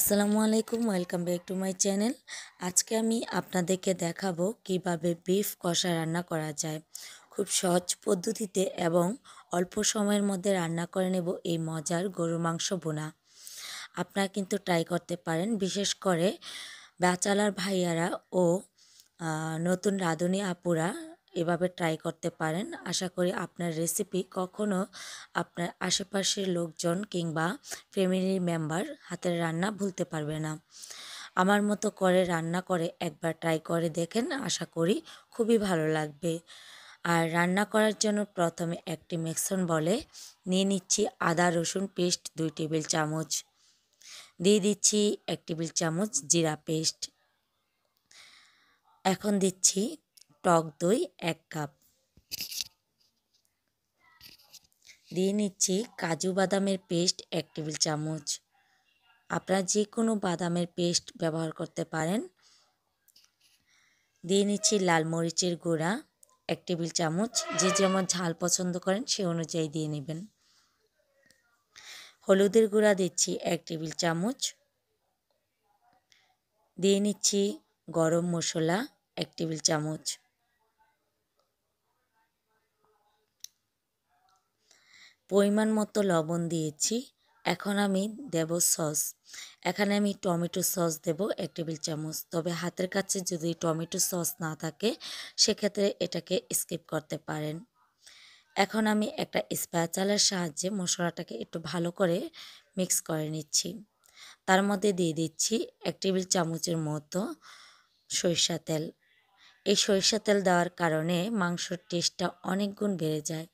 আসসালামু আলাইকুম welcome back to my channel আজকে আমি আপনাদেরকে দেখাবো কিভাবে বিফ কষা রান্না করা যায় খুব সহজ পদ্ধতিতে এবং অল্প সময়ের মধ্যে রান্না করে নেব এই মজার গরু মাংস বোনা আপনারা কিন্তু ট্রাই করতে পারেন বিশেষ করে বেচালার ভাইয়ারা ও নতুন রাঁধুনি আপুরা এভাবে ট্রাই করতে পারেন আশা করি আপনার রেসিপি কখনও আপনার আশেপাশের লোকজন কিংবা ফ্যামিলির মেম্বার হাতের রান্না ভুলতে পারবে না আমার মতো করে রান্না করে একবার ট্রাই করে দেখেন আশা করি খুবই ভালো লাগবে আর রান্না করার জন্য প্রথমে একটি মিক্সন বলে নিয়ে নিচ্ছি আদা রসুন পেস্ট দুই টেবিল চামচ দিয়ে দিচ্ছি এক টেবিল চামচ জিরা পেস্ট এখন দিচ্ছি টক দই এক কাপ দিয়ে নিচ্ছি কাজু বাদামের পেস্ট এক টেবিল চামচ আপনারা যে কোনো বাদামের পেস্ট ব্যবহার করতে পারেন দিয়ে নিচ্ছি লাল মরিচের গুঁড়া এক টেবিল চামচ যে যেমন ঝাল পছন্দ করেন সে অনুযায়ী দিয়ে নেবেন হলুদের গুঁড়া দিচ্ছি এক টেবিল চামচ দিয়ে নিচ্ছি গরম মশলা এক টেবিল চামচ পরিমাণ মতো লবণ দিয়েছি এখন আমি দেব সস এখানে আমি টমেটো সস দেব এক টেবিল চামচ তবে হাতের কাছে যদি টমেটো সস না থাকে সেক্ষেত্রে এটাকে স্কিপ করতে পারেন এখন আমি একটা স্প্যাচালের সাহায্যে মশলাটাকে একটু ভালো করে মিক্স করে নিচ্ছি তার মধ্যে দিয়ে দিচ্ছি এক টেবিল চামচের মতো সরিষা তেল এই সরিষা তেল দেওয়ার কারণে মাংসর টেস্টটা অনেক গুণ বেড়ে যায়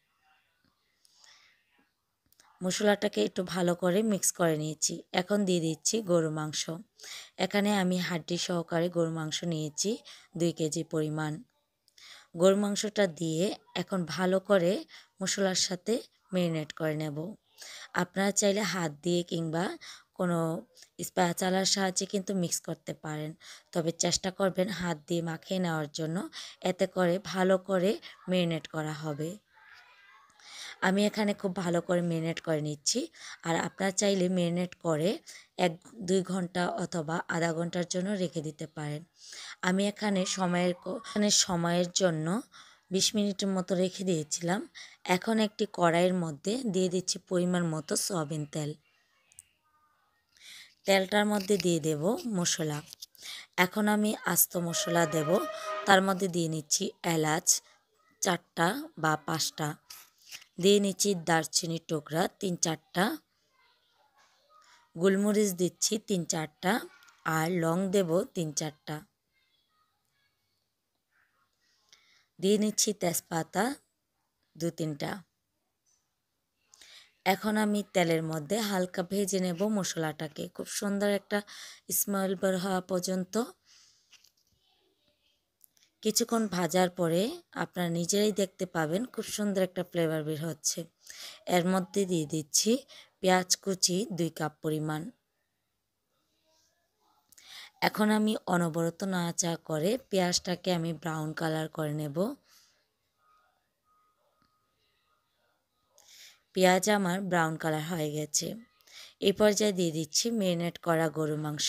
মশলাটাকে একটু ভালো করে মিক্স করে নিয়েছি এখন দিয়ে দিচ্ছি গরু মাংস এখানে আমি হাড্ডি সহকারে গরু মাংস নিয়েছি দুই কেজি পরিমাণ গরু মাংসটা দিয়ে এখন ভালো করে মশলার সাথে মেরিনেট করে নেব আপনারা চাইলে হাত দিয়ে কিংবা কোনো স্প্যাচালার সাহায্যে কিন্তু মিক্স করতে পারেন তবে চেষ্টা করবেন হাত দিয়ে মাখিয়ে নেওয়ার জন্য এতে করে ভালো করে মেরিনেট করা হবে আমি এখানে খুব ভালো করে মেরিনেট করে নিচ্ছি আর আপনারা চাইলে মেরিনেট করে এক দুই ঘন্টা অথবা আধা ঘন্টার জন্য রেখে দিতে পারেন আমি এখানে সময়ের এখানে সময়ের জন্য বিশ মিনিটের মতো রেখে দিয়েছিলাম এখন একটি কড়াইয়ের মধ্যে দিয়ে দিচ্ছি পরিমাণ মতো সয়াবিন তেল তেলটার মধ্যে দিয়ে দেব মশলা এখন আমি আস্ত মশলা দেব তার মধ্যে দিয়ে নিচ্ছি এলাচ চারটা বা পাঁচটা দিয়ে নিচ্ছি দারচিনির টোকরা তিন চারটা গোলমরিচ দিচ্ছি তিন চারটা আর লং দেব তিন চারটা দিয়ে নিচ্ছি তেজপাতা দু তিনটা এখন আমি তেলের মধ্যে হালকা ভেজে নেব মশলাটাকে খুব সুন্দর একটা স্মেল বের হওয়া পর্যন্ত কিছুক্ষণ ভাজার পরে আপনারা নিজেরাই দেখতে পাবেন খুব সুন্দর একটা ফ্লেভার বের হচ্ছে এর মধ্যে দিয়ে দিচ্ছি পেঁয়াজ কুচি দুই কাপ পরিমাণ এখন আমি অনবরত নাচা করে পেঁয়াজটাকে আমি ব্রাউন কালার করে নেব পেঁয়াজ আমার ব্রাউন কালার হয়ে গেছে এই পর্যায়ে দিয়ে দিচ্ছি মেরিনেট করা গরু মাংস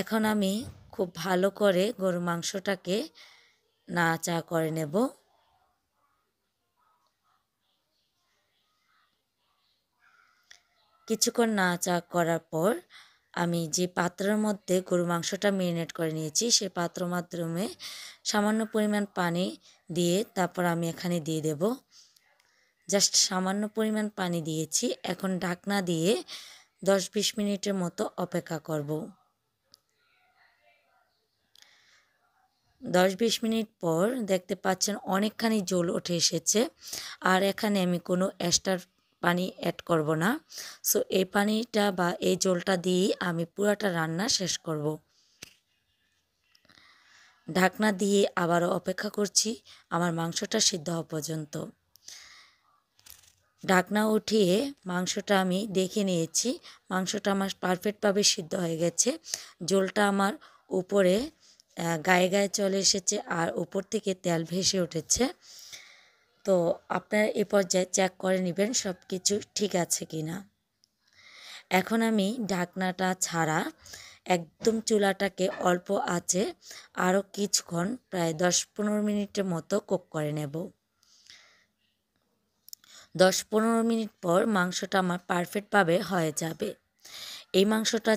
এখন আমি খুব ভালো করে গরু মাংসটাকে নাচা করে নেব কিছুক্ষণ নাচা করার পর আমি যে পাত্রের মধ্যে গরু মাংসটা মেরিনেট করে নিয়েছি সেই পাত্র মাধ্যমে সামান্য পরিমাণ পানি দিয়ে তারপর আমি এখানে দিয়ে দেব জাস্ট সামান্য পরিমাণ পানি দিয়েছি এখন ঢাকনা দিয়ে দশ বিশ মিনিটের মতো অপেক্ষা করব দশ বিশ মিনিট পর দেখতে পাচ্ছেন অনেকখানি জল ওঠে এসেছে আর এখানে আমি কোনো অ্যাস্টার পানি অ্যাড করব না সো এই পানিটা বা এই জলটা দিয়েই আমি পুরাটা রান্না শেষ করব ঢাকনা দিয়ে আবারও অপেক্ষা করছি আমার মাংসটা সিদ্ধ হওয়া পর্যন্ত ঢাকনা উঠিয়ে মাংসটা আমি দেখে নিয়েছি মাংসটা আমার পারফেক্টভাবে সিদ্ধ হয়ে গেছে জলটা আমার উপরে গায়ে গায়ে চলে এসেছে আর উপর থেকে তেল ভেসে উঠেছে তো আপনারা এ পর্যায়ে চেক করে নেবেন সব কিছু ঠিক আছে কি না এখন আমি ঢাকনাটা ছাড়া একদম চুলাটাকে অল্প আছে আরও কিছুক্ষণ প্রায় দশ পনেরো মিনিটের মতো কুক করে নেব দশ পনেরো মিনিট পর মাংসটা আমার পারফেক্টভাবে হয়ে যাবে এই মাংসটা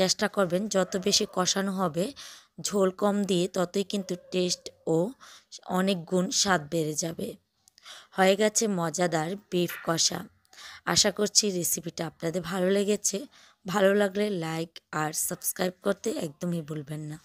চেষ্টা করবেন যত বেশি কষানো হবে ঝোল কম দিয়ে ততই কিন্তু টেস্ট ও অনেক গুণ স্বাদ বেড়ে যাবে হয়ে গেছে মজাদার বিফ কষা আশা করছি রেসিপিটা আপনাদের ভালো লেগেছে ভালো লাগলে লাইক আর সাবস্ক্রাইব করতে একদমই ভুলবেন না